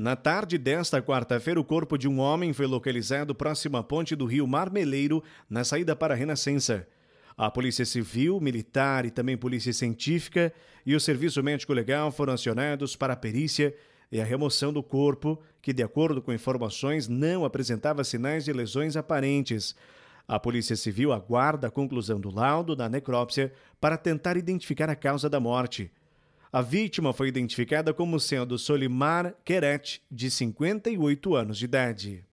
Na tarde desta quarta-feira, o corpo de um homem foi localizado próximo à ponte do rio Marmeleiro, na saída para a Renascença. A Polícia Civil, Militar e também Polícia Científica e o Serviço Médico Legal foram acionados para a perícia e a remoção do corpo, que, de acordo com informações, não apresentava sinais de lesões aparentes. A Polícia Civil aguarda a conclusão do laudo da necrópsia para tentar identificar a causa da morte. A vítima foi identificada como sendo Solimar Queret, de 58 anos de idade.